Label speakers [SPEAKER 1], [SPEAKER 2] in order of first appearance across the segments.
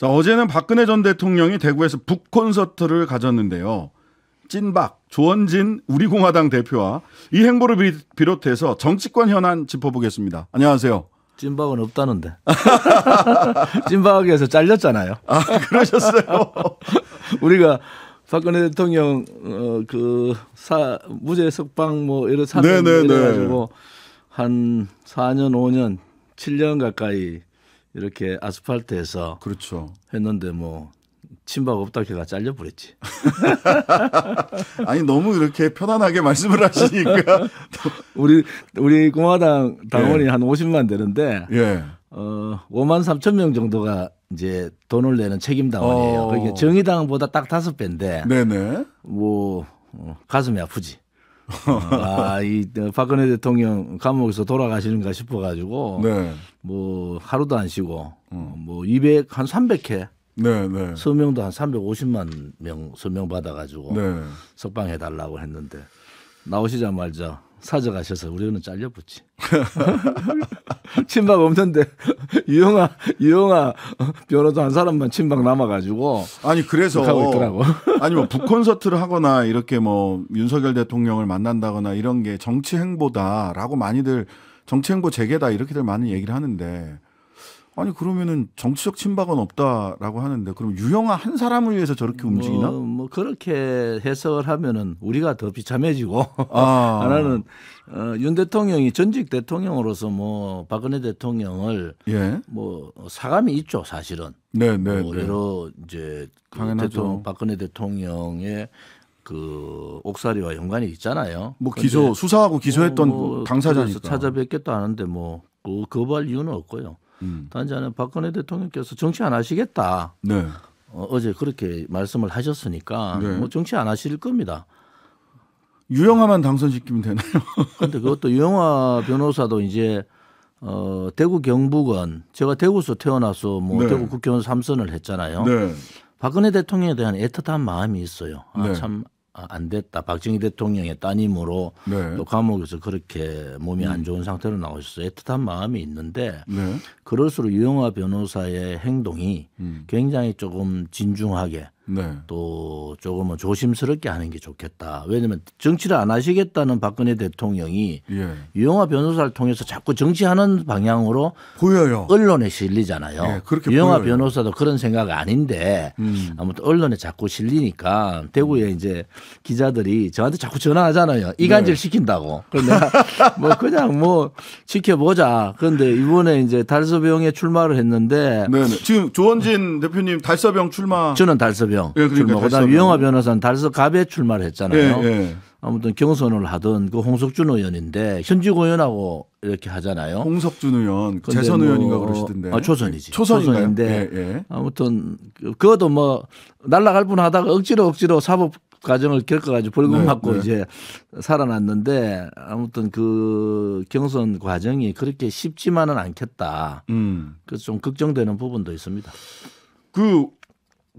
[SPEAKER 1] 자, 어제는 박근혜 전 대통령이 대구에서 북콘서트를 가졌는데요. 찐박, 조원진 우리공화당 대표와 이 행보를 비롯해서 정치권 현안
[SPEAKER 2] 짚어보겠습니다. 안녕하세요. 찐박은 없다는데. 찐박에서 잘렸잖아요. 아, 그러셨어요. 우리가 박근혜 대통령 어, 그 사, 무죄 석방 뭐 이런 사건 네, 네, 네. 이래 가지고 한 4년 5년 7년 가까이 이렇게 아스팔트에서 그렇죠. 했는데 뭐 친박 없다케가 잘려버렸지. 아니 너무 이렇게 편안하게 말씀을 하시니까 우리 우리 공화당 당원이 예. 한 50만 되는데 예. 어 5만 3천 명 정도가 이제 돈을 내는 책임 당원이에요. 어. 그게 그러니까 정의당보다 딱 다섯 배인데. 네네. 뭐 어, 가슴이 아프지. 아, 아, 이 어, 박근혜 대통령 감옥에서 돌아가시는가 싶어가지고 네. 뭐 하루도 안 쉬고 음. 어, 뭐 200, 한 300회 네, 네. 서명도 한 350만 명 서명 받아가지고 네. 석방해 달라고 했는데 나오시자마자 사져가셔서 우리 는 잘려붙지. 친박 없는데 유영아 유영아 변호사 한
[SPEAKER 1] 사람만 친박 남아가지고 아니 그래서 하고 있더라고. 아니 뭐 북콘서트를 하거나 이렇게 뭐 윤석열 대통령을 만난다거나 이런 게 정치 행보다라고 많이들 정치 행보 재개다 이렇게들 많은 얘기를 하는데 아니 그러면은 정치적 침박은 없다라고 하는데 그럼 유영아 한 사람을 위해서 저렇게 뭐, 움직이나? 뭐,
[SPEAKER 2] 뭐 그렇게 해석을 하면은 우리가 더 비참해지고 아. 하 나는 어, 윤 대통령이 전직 대통령으로서 뭐 박근혜 대통령을 예. 뭐 사감이 있죠 사실은.
[SPEAKER 1] 네네. 네, 뭐 네. 여러
[SPEAKER 2] 이제 그 대통령 박근혜 대통령의 그 옥살이와 연관이 있잖아요. 뭐 기소 수사하고 기소했던 뭐, 뭐 당사자니까 찾아뵙겠다 하는데 뭐 그, 거부할 이유는 없고요. 음. 단지않은 박근혜 대통령께서 정치 안 하시겠다. 네. 어, 제 그렇게 말씀을 하셨으니까 네. 뭐 정치 안 하실 겁니다. 유영아만 당선시키면 되나요? 근데 그것도 유영아 변호사도 이제 어, 대구 경북은 제가 대구서 태어나서 뭐 네. 대구 국회의원 3선을 했잖아요. 네. 박근혜 대통령에 대한 애틋한 마음이 있어요. 아, 네. 참 아, 안 됐다. 박정희 대통령의 따님으로 네. 또 감옥에서 그렇게 몸이 안 음. 좋은 상태로 나오셔서 애틋한 마음이 있는데 네. 그럴수록 유영화 변호사의 행동이 음. 굉장히 조금 진중하게 네. 또 조금은 조심스럽게 하는 게 좋겠다. 왜냐하면 정치를 안 하시겠다는 박근혜 대통령이 예. 유영하 변호사를 통해서 자꾸 정치하는 방향으로 보여요. 언론에 실리잖아요. 예, 그렇게 유영하 보여요. 변호사도 그런 생각 아닌데 음. 아무튼 언론에 자꾸 실리니까 대구에 이제 기자들이 저한테 자꾸 전화하잖아요. 이간질 네. 시킨다고. 그런데 뭐 그냥 뭐 지켜보자. 그런데 이번에 이제 달서병에 출마를 했는데 네네. 네. 지금 조원진 대표님 달서병 출마 저는 달서병 이재 예, 그러니까 출마. 그다음 위영하 변호사는 달서갑에 출마를 했잖아요. 예, 예. 아무튼 경선을 하던 그 홍석준 의원인데 현직 의원하고 이렇게 하잖아요. 홍석준 의원, 재선 뭐 의원인가 그러시던데. 아, 초선이지. 초선인가요? 초선인데 예, 예. 아무튼 그것도 뭐 날라갈 뻔하다가 억지로 억지로 사법 과정을 겪어가지고 벌금 네, 받고 네, 네. 이제 살아났는데 아무튼 그 경선 과정이 그렇게 쉽지만은 않겠다. 음. 그래서 좀 걱정되는 부분도 있습니다.
[SPEAKER 1] 그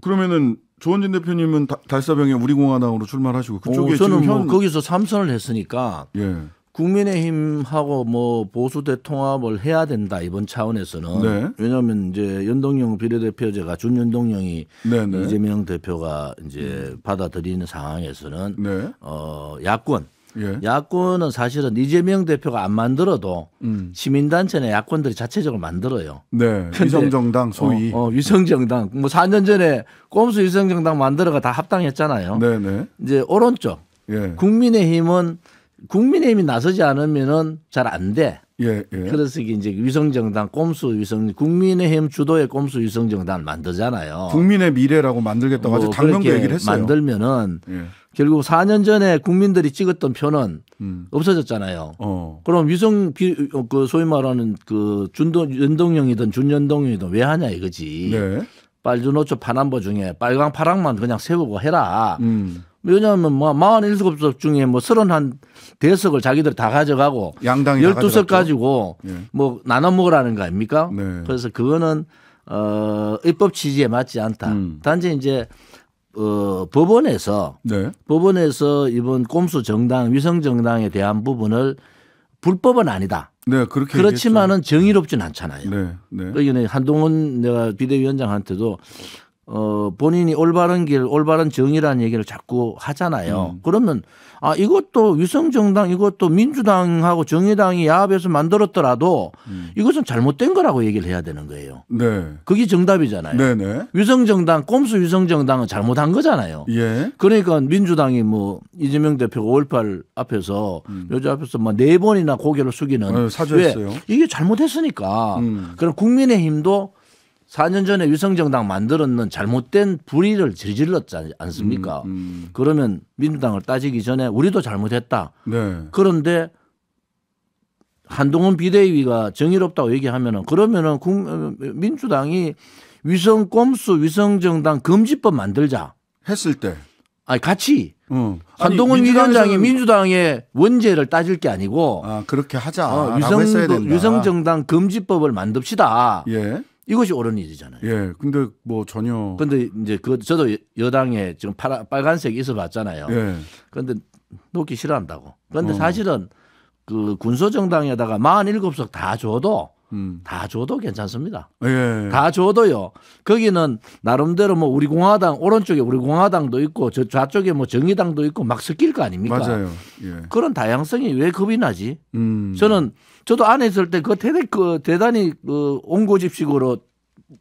[SPEAKER 1] 그러면은 조원진 대표님은 달사병에 우리공화당으로 출마하시고 그쪽에 오, 저는 뭐 현... 뭐
[SPEAKER 2] 거기서 삼선을 했으니까 예. 국민의힘하고 뭐 보수 대통합을 해야 된다 이번 차원에서는 네. 왜냐하면 이제 연동형 비례대표제가 준연동형이 네네. 이재명 대표가 이제 받아들이는 상황에서는 네. 어 야권 예. 야권은 사실은 이재명 대표가 안 만들어도 음. 시민단체나 야권들이 자체적으로 만들어요. 네. 위성정당 소위. 어, 어, 위성정당. 뭐 4년 전에 꼼수 위성정당 만들어가 다 합당했잖아요. 네네. 네. 이제 오른쪽. 예. 국민의힘은 국민의힘이 나서지 않으면은 잘 안 돼. 예, 예. 그래서 이제 위성정당 꼼수 위성 국민의힘 주도의 꼼수 위성정당 만들잖아요. 국민의 미래라고 만들겠다고 뭐 아주 당명도 얘기를 했어요. 만들면은 예. 결국 4년 전에 국민들이 찍었던 표는 음. 없어졌잖아요. 어. 그럼 위성그 소위 말하는 그 준동 연동형이든 준연동형이든 왜 하냐 이거지. 네. 빨주노초 파남보 중에 빨강 파랑만 그냥 세우고 해라. 음. 왜냐하면 뭐 41석 중에 뭐 31대석을 자기들 다 가져가고 양당 12석 가지고 네. 뭐 나눠 먹으라는 거 아닙니까? 네. 그래서 그거는 어 입법 취지에 맞지 않다. 음. 단지 이제 어, 법원에서 네. 법원에서 이번 꼼수 정당 위성 정당에 대한 부분을 불법은 아니다. 네, 그렇게 그렇지만은 정의롭진 않잖아요. 네, 네. 그러니까 한동훈 내가 비대위원장한테도 어, 본인이 올바른 길, 올바른 정의라는 얘기를 자꾸 하잖아요. 음. 그러면 아, 이것도 위성정당, 이것도 민주당하고 정의당이 야합해서 만들었더라도 음. 이것은 잘못된 거라고 얘기를 해야 되는 거예요. 네. 그게 정답이잖아요. 네네. 네. 위성정당, 꼼수 위성정당은 잘못한 거잖아요. 예. 그러니까 민주당이 뭐 이재명 대표가 5.18 앞에서 음. 여자 앞에서 막네 번이나 고개를 숙이는 네, 사죄했어요. 이게 잘못했으니까. 음. 그럼 국민의 힘도 4년 전에 위성정당 만들었는 잘못된 불의를 질질렀지 않습니까? 음, 음. 그러면 민주당을 따지기 전에 우리도 잘못했다. 네. 그런데 한동훈 비대위가 정의롭다고 얘기하면은 그러면은 민주당이 위성 꼼수 위성정당 금지법 만들자 했을 때 아니 같이 응. 어. 한동훈 아니, 위원장이 민주당의 원죄를 따질 게 아니고 아, 그렇게 하자 어, 위성, 했어야 된다. 위성정당 금지법을 만듭시다. 예. 이것이 옳은 일이잖아요. 예. 근데 뭐 전혀. 근데 이제 그 저도 여당에 지금 파라, 빨간색 있어 봤잖아요. 예. 근데 놓기 싫어한다고. 근데 어. 사실은 그 군소정당에다가 47석 다 줘도 음. 다 줘도 괜찮습니다. 예. 다 줘도요. 거기는 나름대로 뭐 우리 공화당 오른쪽에 우리 공화당도 있고 저 좌쪽에 뭐 정의당도 있고 막 섞일 거 아닙니까? 맞아요. 예. 그런 다양성이 왜 겁이 나지? 음. 저는 저도 안에 있을 때 그 대대 그 대단히 그 온고집식으로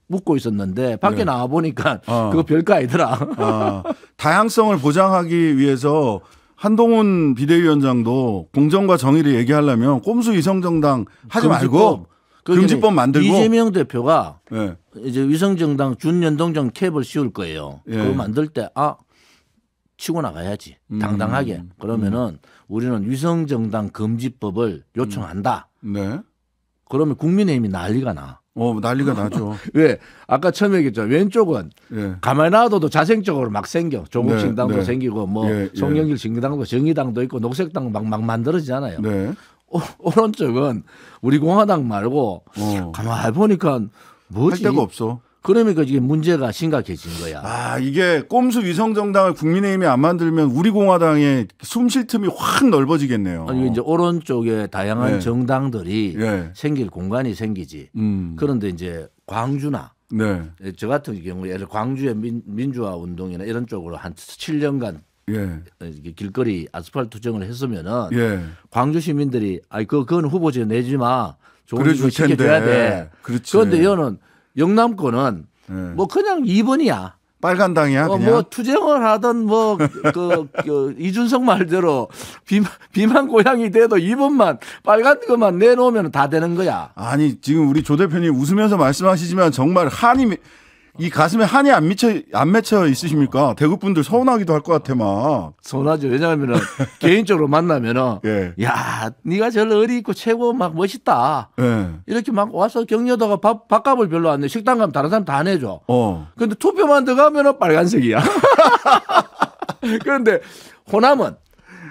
[SPEAKER 2] 묻고 있었는데 밖에 네. 나와 보니까 아. 그거
[SPEAKER 1] 별거 아니더라. 아. 다양성을 보장하기 위해서 한동훈 비대위원장도 공정과 정의를 얘기하려면 꼼수 이성정당 하지 말고 그러니까 금지법 만들고 이재명
[SPEAKER 2] 대표가 네. 이제 위성정당 준연동정 캡을 씌울 거예요. 예. 그거 만들 때 아 치고 나가야지 음. 당당하게 음. 그러면은 우리는 위성정당 금지법을 음. 요청한다. 음. 네. 그러면 국민의힘이 난리가 나. 어 난리가 나죠. 왜 아까 처음에 얘기했죠. 왼쪽은 예. 가만히 놔둬도 자생적으로 막 생겨. 조국신당도 네, 네. 생기고 뭐 예, 예. 송영길 신당도 정의당도 있고 녹색당 막막 만들어지잖아요. 네. 오른쪽은 우리 공화당 말고 어. 가만히 보니까 뭐지? 할 데가 없어. 그러니까 이게 문제가
[SPEAKER 1] 심각해진 거야. 아 이게 꼼수 위성 정당을 국민의힘이 안 만들면 우리 공화당의 숨 쉴 틈이 확 넓어지겠네요. 아니, 이제
[SPEAKER 2] 오른쪽에 다양한 네. 정당들이 네. 생길 공간이 생기지. 음. 그런데 이제 광주나 네. 저 같은 경우에 광주의 민, 주화 운동이나 이런 쪽으로 한 7년간 예. 어, 길거리 아스팔트 투정을 했으면은 예. 광주 시민들이 아이 그 그건 후보지 내지 마. 좋은 그래 켜줘야 돼. 그렇지. 그런데 여는 영남권은 예. 뭐 그냥 2번이야. 빨간 당이야. 어, 뭐 투쟁을 하던 뭐그 그, 이준석 말대로 비만, 비만 고양이 돼도 이번만 빨간 것만 내놓으면 다
[SPEAKER 1] 되는 거야. 아니 지금 우리 조 대표님 웃으면서 말씀하시지만 정말 한이 이 가슴에 한이 안 미쳐 안 맺혀 있으십니까? 대구 분들 서운하기도 할 것 같아 막. 서운하죠. 왜냐하면
[SPEAKER 2] 개인적으로 만나면은 예. 야, 네가 제일 어리 고 최고 막 멋있다. 예. 이렇게 막 와서 격려다가 밥값을 별로 안 내. 식당 가면 다른 사람 다 내줘. 어. 근데 투표만 들어가면은 빨간색이야. 그런데 호남은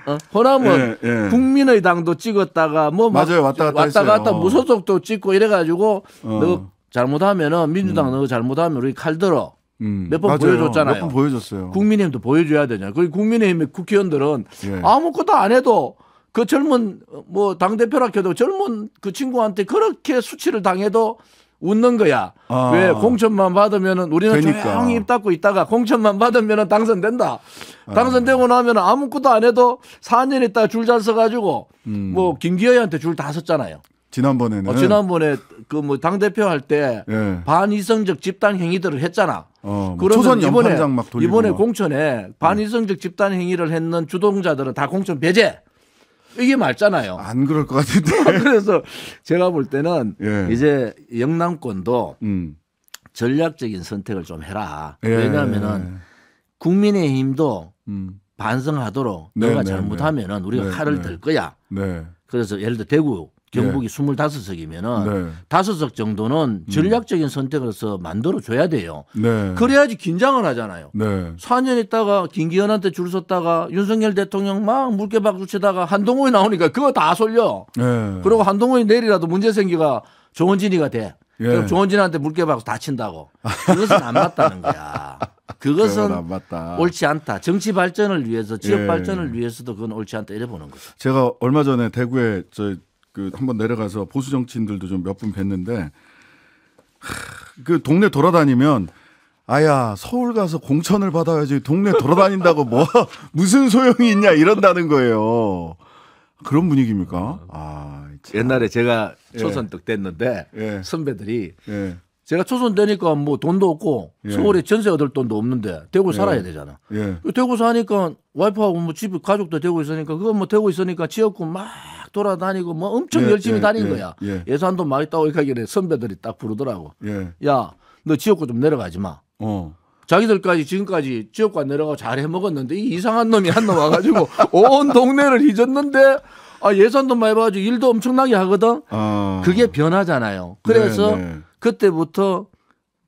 [SPEAKER 2] 어? 호남은 예, 예. 국민의당도 찍었다가 뭐 맞아요 왔다 갔다 왔다 갔다 무소속도 찍고 이래가지고 어. 너 잘못하면은 민주당 음. 너 잘못하면 우리 칼들어
[SPEAKER 1] 음. 몇번 보여줬잖아요. 몇 번 보여줬어요.
[SPEAKER 2] 국민의힘도 보여줘야 되냐. 그리 국민의힘의 국회의원들은 예. 아무것도 안 해도 그 젊은 뭐 당대표라 해도 젊은 그 친구한테 그렇게 수치를 당해도 웃는 거야. 아. 왜 공천만 받으면은 우리는 그러니까. 조용히 입 닫고 있다가 공천만 받으면은 당선된다.
[SPEAKER 1] 아. 당선되고
[SPEAKER 2] 나면 아무것도 안 해도 4년 있다 줄잘 서가지고 음. 뭐 김기현한테 줄 다 섰잖아요.
[SPEAKER 1] 지난번에는 어,
[SPEAKER 2] 지난번에 그 뭐 당 대표 할때 예. 반이성적 집단 행위들을 했잖아. 어, 뭐그러 이번에 이번에 공천에 반이성적 집단 행위를 했는 주동자들은 다 공천 배제. 이게 맞잖아요. 안 그럴 것 같은데. 그래서 제가 볼 때는 예. 이제 영남권도 음. 전략적인 선택을 좀 해라. 예. 왜냐하면은 국민의힘도 음. 반성하도록 네, 내가 네, 잘못하면은 네. 우리가 칼을 네. 들 거야. 네. 그래서 예를 들어 대구 경북이 예. 네. 25석이면은 다섯 석 정도는 음. 전략적인 선택으로서 만들어 줘야 돼요. 네. 그래야지 긴장을 하잖아요. 네. 4년 있다가 김기현한테 줄 섰다가 윤석열 대통령 막 물개박수 치다가 한동훈이 나오니까 그거 다 솔려.
[SPEAKER 1] 네. 그리고
[SPEAKER 2] 한동훈이 내일이라도 문제 생기가 조원진이가 돼. 예. 그럼 조원진한테 물개박수 다 친다고. 그것은 안 맞다는 거야. 그것은 안 맞다. 옳지 않다. 정치 발전을 위해서 지역 예. 발전을 위해서도 그건 옳지 않다 이래 보는 거죠.
[SPEAKER 1] 제가 얼마 전에 대구에 저그 한번 내려가서 보수 정치인들도 좀 몇 분 뵀는데 그 동네 돌아다니면 아야 서울 가서 공천을 받아야지 동네 돌아다닌다고 뭐 무슨 소용이 있냐 이런다는 거예요. 그런
[SPEAKER 2] 분위기입니까? 아, 참. 옛날에 제가 예. 초선 예. 됐는데 예. 선배들이 예. 제가 초선 되니까 뭐 돈도 없고 예. 서울에 전세 얻을 돈도 없는데 대구 예. 살아야 되잖아. 예. 그 대구 사니까 와이프하고 뭐 집에 가족도 대구 있으니까 그거 뭐 대구 있으니까 지역구 막 돌아다니고 뭐 엄청 예, 열심히 예, 다닌 예, 거야. 예. 산도 많이 따고 이렇게 하길래 선배들이 딱 부르더라고. 예. 야, 너 지역구 좀 내려가지 마. 어. 자기들까지 지금까지 지역구 안 내려가고 잘 해먹었는데 이 이상한 놈이 한 놈 와가지고 온 동네를 잊었는데 아, 예산도 많이 봐가지고 일도 엄청나게 하거든. 어. 그게 변하잖아요. 그래서 네네. 네. 그때부터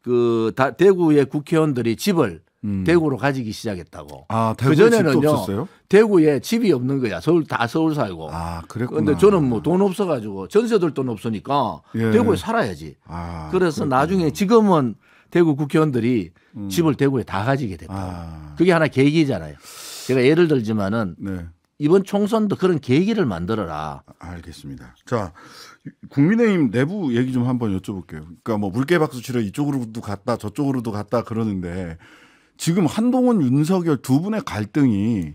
[SPEAKER 2] 그 다, 대구의 국회의원들이 집을 음. 대구로 가지기 시작했다고. 아, 그 전에는요. 대구에 집이 없는 거야. 서울 다 서울 살고. 아, 그랬구나. 근데 저는 뭐 돈 없어 가지고 전세 들돈 없으니까 예. 대구에 살아야지. 아, 그래서 그렇구나. 나중에 지금은 대구 국회의원들이 음. 집을 대구에 다 가지게 됐다. 아. 그게 하나 계기잖아요. 제가 예를 들지만은 네. 이번 총선도 그런 계기를 만들어라.
[SPEAKER 1] 알겠습니다. 자, 국민의힘 내부 얘기 좀 한번 여쭤볼게요. 그러니까 뭐 물개 박수 치러 이쪽으로도 갔다 저쪽으로도 갔다 그러는데 지금 한동훈 윤석열 두 분의 갈등이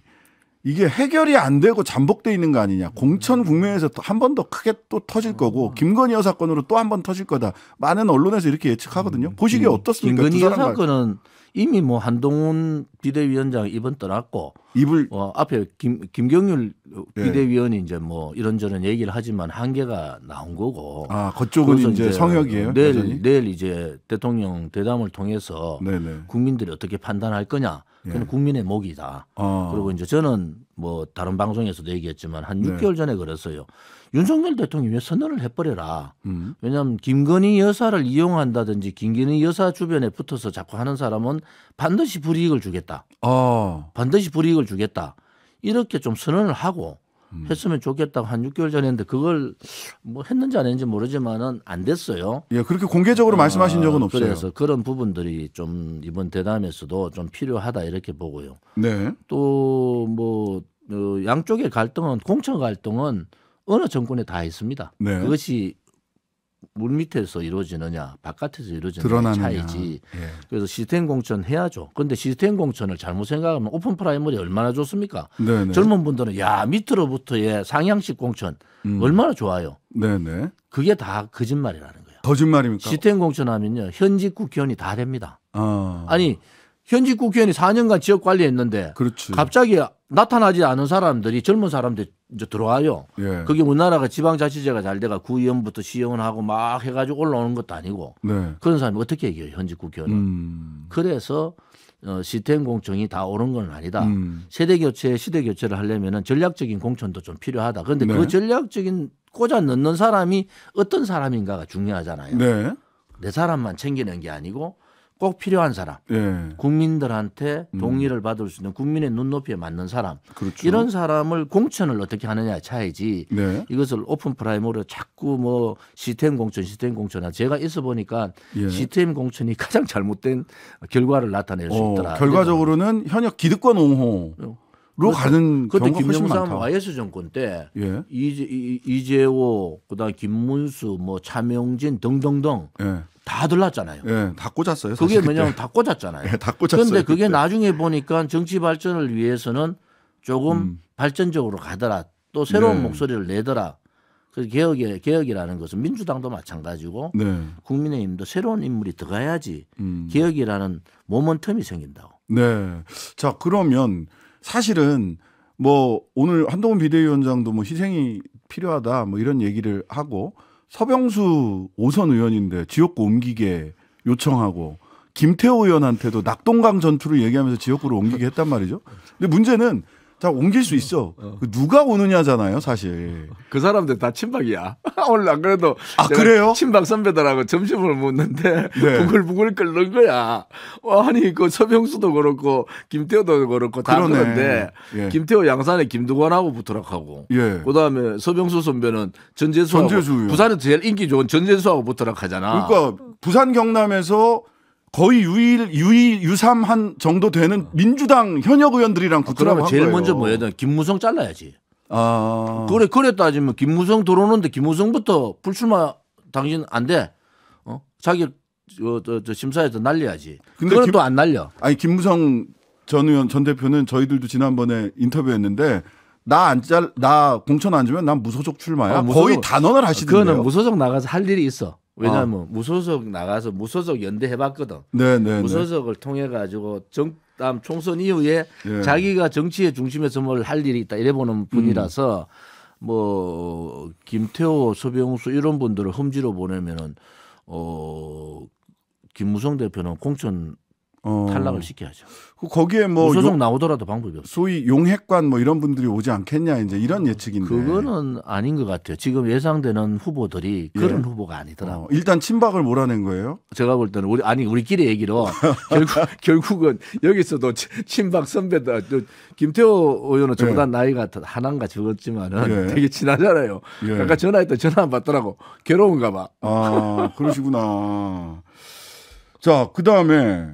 [SPEAKER 1] 이게 해결이 안 되고 잠복돼 있는 거 아니냐. 공천 국면에서 또 한 번 더 크게 또 터질 거고 음. 김건희 여 사건으로 또 한 번 터질 거다. 많은 언론에서 이렇게 예측하거든요. 보시기에 음. 어떻습니까? 김건희 여 사건은
[SPEAKER 2] 이미 뭐 한동훈 비대위원장 입은 떠났고 입을 어, 앞에 김 김경률 예. 비대위원이 예. 이제 뭐 이런저런 얘기를 하지만 한계가 나온 거고 아 그쪽은 이제, 이제 성역이에요. 내일 여전히? 내일 이제 대통령 대담을 통해서 네네. 국민들이 어떻게 판단할 거냐 예. 그건 예. 국민의 목이다. 아. 그리고 이제 저는 뭐 다른 방송에서도 얘기했지만 한 네. 6개월 전에 그랬어요. 윤석열 대통령이 왜 선언을 해버려라. 음. 왜냐하면 김건희 여사를 이용한다든지 김건희 여사 주변에 붙어서 자꾸 하는 사람은 반드시 불이익을 주겠다. 주겠다. 어. 반드시 불이익을 주겠다. 이렇게 좀 선언을 하고 음. 했으면 좋겠다고 한 6개월 전에 했는데 그걸 뭐 했는지 안 했는지 모르지만은 안 됐어요. 예, 그렇게 공개적으로 아, 말씀하신 적은 없어요. 그래서 그런 부분들이 좀 이번 대담에서도 좀 필요하다 이렇게 보고요. 네. 또뭐 어, 양쪽의 갈등은 공천 갈등은 어느 정권에 다 있습니다. 네. 그것이 물 밑에서 이루어지느냐 바깥에서 이루어지느냐 차이지. 예. 그래서 시스템 공천 해야죠. 그런데 시스템 공천을 잘못 생각하면 오픈 프라이머리 얼마나 좋습니까? 네네. 네. 젊은 분들은 야 밑으로부터의 상향식 공천 음. 얼마나 좋아요. 네네. 네. 그게 다 거짓말이라는 거예요. 거짓말입니까? 시스템 공천하면요 현직 국회의원이 다 됩니다. 아. 아니 현직 국회의원이 4년간 지역 관리했는데 그렇지. 갑자기 나타나지 않은 사람들이 젊은 사람들 이제 들어와요. 예. 그게 우리나라가 지방자치제가 잘 돼가 구의원부터 시의원하고 막 해가지고 올라오는 것도 아니고 네. 그런 사람이 어떻게 얘기해요 현직 국회의원 음. 그래서 어, 시스템 공청이다 옳은 건 아니다. 음. 세대 교체, 시대 교체를 하려면 전략적인 공천도 좀 필요하다. 그런데 그 네. 그 전략적인 꽂아 넣는 사람이 어떤 사람인가가 중요하잖아요. 네. 내 사람만 챙기는 게 아니고 꼭 필요한 사람, 예. 국민들한테 음. 동의를 음. 받을 수 있는 국민의 눈높이에 맞는 사람, 그렇죠. 이런 사람을 공천을 어떻게 하느냐 차이지 네. 이것을 오픈 프라이머로 자꾸 뭐 시스템 공천, 시스템 공천 제가 있어 보니까 예. 시스템 공천이 가장 잘못된 결과를 나타낼 수 어, 있더라. 어,
[SPEAKER 1] 결과적으로는 현역 기득권 옹호. 어. 로 가는 그때 김영삼 YS
[SPEAKER 2] 정권 때 예. 이재, 이재호 그다음 김문수 뭐 차명진 등등등 예. 다 들랐잖아요. 예, 다 꽂았어요. 그게 뭐냐면 다 꽂았잖아요. 예, 다 꽂았어요. 그런데 그게 그때. 나중에 보니까 정치 발전을 위해서는 조금 음. 발전적으로 가더라. 또 새로운 네. 목소리를 내더라. 그 개혁의 개혁이라는 것은 민주당도 마찬가지고 네. 국민의힘도 새로운 인물이 들어가야지 음. 개혁이라는 모멘텀이 생긴다고.
[SPEAKER 1] 네. 자 그러면 사실은 뭐 오늘 한동훈 비대위원장도 뭐 희생이 필요하다 뭐 이런 얘기를 하고 서병수 오선 의원인데 지역구 옮기게 요청하고 김태호 의원한테도 낙동강 전투를 얘기하면서 지역구를 옮기게 했단 말이죠. 근데 문제는 다 옮길 수 있어. 어. 그 누가 오느냐잖아요, 사실.
[SPEAKER 2] 그 사람들 다 친박이야. 오늘 안 그래도 아 그래요? 친박 선배들하고 점심을 먹는데 네. 부글부글 끓는 거야. 어, 아니 그 서병수도 그렇고 김태호도 그렇고 다 그러네. 그런데 예. 김태호 양산에 김두관하고 붙으락하고 예. 그다음에 서병수 선배는 전재수 전재수 부산에 제일 인기 좋은 전재수하고 붙으락하잖아 그러니까
[SPEAKER 1] 부산 경남에서 거의 유일 유이 유삼한 정도 되는 민주당 현역 의원들이랑 아, 그하면 제일 거예요. 먼저 뭐야
[SPEAKER 2] 해 돼? 김무성 잘라야지. 아. 그래 그래 따지면 김무성 들어오는데 김무성부터 불출마 당신 안 돼. 어? 자기 어, 저, 저 심사에서 날려야지. 근데 그건 또안
[SPEAKER 1] 날려. 아니 김무성 전 의원 전 대표는 저희들도 지난번에 인터뷰했는데 나 안 잘 나 공천 안 주면 난 무소속 출마야. 어, 무소속. 거의 단언을 하시던데요. 그거는 무소속 나가서
[SPEAKER 2] 할 일이 있어. 왜냐하면 아. 어. 무소속 나가서 무소속 연대 해봤거든. 네네. 네. 무소속을 통해 가지고 정 다음 총선 이후에 네. 자기가 정치의 중심에서 뭘 할 일이 있다 이래보는 음. 분이라서 음. 뭐 김태호, 소병수 이런 분들을 험지로 보내면은 어 김무성 대표는 공천 어. 탈락을 시켜야죠. 그 거기에 뭐 소송 나오더라도 방법이 없어요. 소위 용핵관 뭐 이런 분들이 오지
[SPEAKER 1] 않겠냐 이제 이런 어, 예측인데 그거는 아닌 것 같아요. 지금 예상되는 후보들이 그런 예. 후보가
[SPEAKER 2] 아니더라고 어, 일단 친박을 몰아낸 거예요. 제가 볼 때는 우리 아니 우리끼리 얘기로 결국 은 여기서도 친박 선배들 김태호 의원은 저보다 예. 나이가 하나가 적었지만은 예. 되게 친하잖아요. 예. 아까 전화했더 전화 안 받더라고 괴로운가 봐.
[SPEAKER 1] 아 그러시구나. 자그 다음에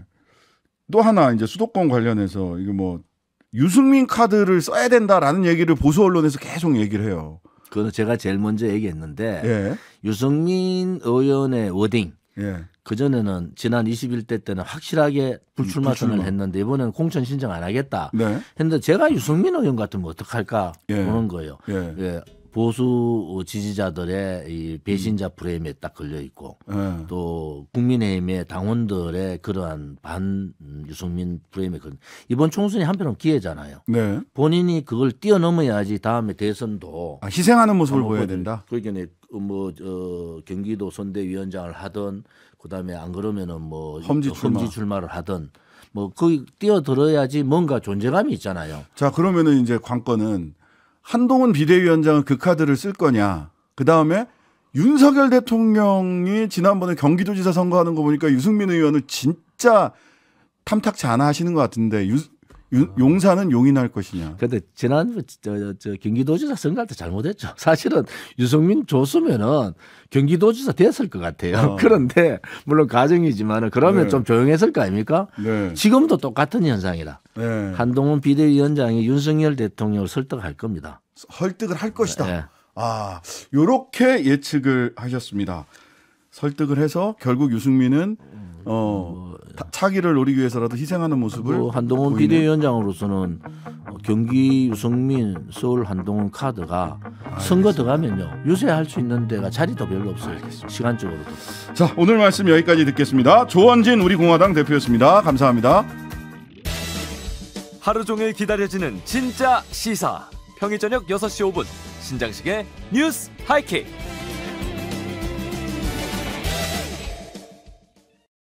[SPEAKER 1] 또 하나 이제 수도권 관련해서 이게 뭐 유승민 카드를 써야 된다라는
[SPEAKER 2] 얘기를 보수 언론에서 계속 얘기를 해요. 그거 제가 제일 먼저 얘기했는데 예. 유승민 의원의 워딩 예. 그전에는 지난 21대 때는 확실하게 불출마, 불출마. 선언을 했는데 이번에는 공천 신청 안 하겠다. 네. 했는데 제가 유승민 의원 같으면 어떡할까 예. 보는 거예요. 예. 예. 보수 지지자들의 이 배신자 프레임에 딱 걸려 있고 네. 또 국민의힘의 당원들의 그러한 반 유승민 프레임에 걸 이번 총선이 한편으로 기회잖아요. 네. 본인이 그걸 뛰어넘어야지 다음에 대선도 아, 희생하는 모습을 보여야 된다. 그러니까 그 뭐 어, 경기도 선대위원장을 하든 그다음에 안 그러면은 뭐 험지, 출마. 출마를 하든 뭐 거기 뛰어들어야지 뭔가 존재감이 있잖아요.
[SPEAKER 1] 자 그러면은 이제 관건은 한동훈 비대위원장은 그 카드를 쓸 거냐. 그 다음에 윤석열 대통령이 지난번에 경기도지사 선거하는 거 보니까 유승민 의원을 진짜
[SPEAKER 2] 탐탁치 않아 하시는 것 같은데 유, 용사는 용인할 것이냐. 근데 지난 저, 저 경기도지사 선거할 때 잘못했죠. 사실은 유승민 줬으면은 경기도지사 됐을 것 같아요. 아. 그런데 물론 가정이지만은 그러면 네. 좀 조용했을 거 아닙니까? 네. 지금도 똑같은 현상이다. 네. 한동훈 비대위원장이 윤석열 대통령을 설득할 겁니다. 설득을 할 것이다. 네. 아, 요렇게
[SPEAKER 1] 예측을 하셨습니다. 설득을 해서 결국 유승민은 어 뭐, 차기를 노리기
[SPEAKER 2] 위해서라도 희생하는 모습을 그 한동훈 보이는. 비대위원장으로서는 어, 경기 유승민 서울 한동훈 카드가 알겠습니다. 선거 들어가면요 유세할 수 있는 데가 자리도 별로 없어요 알겠습니다. 시간적으로도
[SPEAKER 1] 자 오늘 말씀 여기까지 듣겠습니다 조원진 우리공화당 대표였습니다 감사합니다
[SPEAKER 2] 하루 종일 기다려지는 진짜 시사 평일 저녁 6시 5분 신장식의 뉴스 하이킥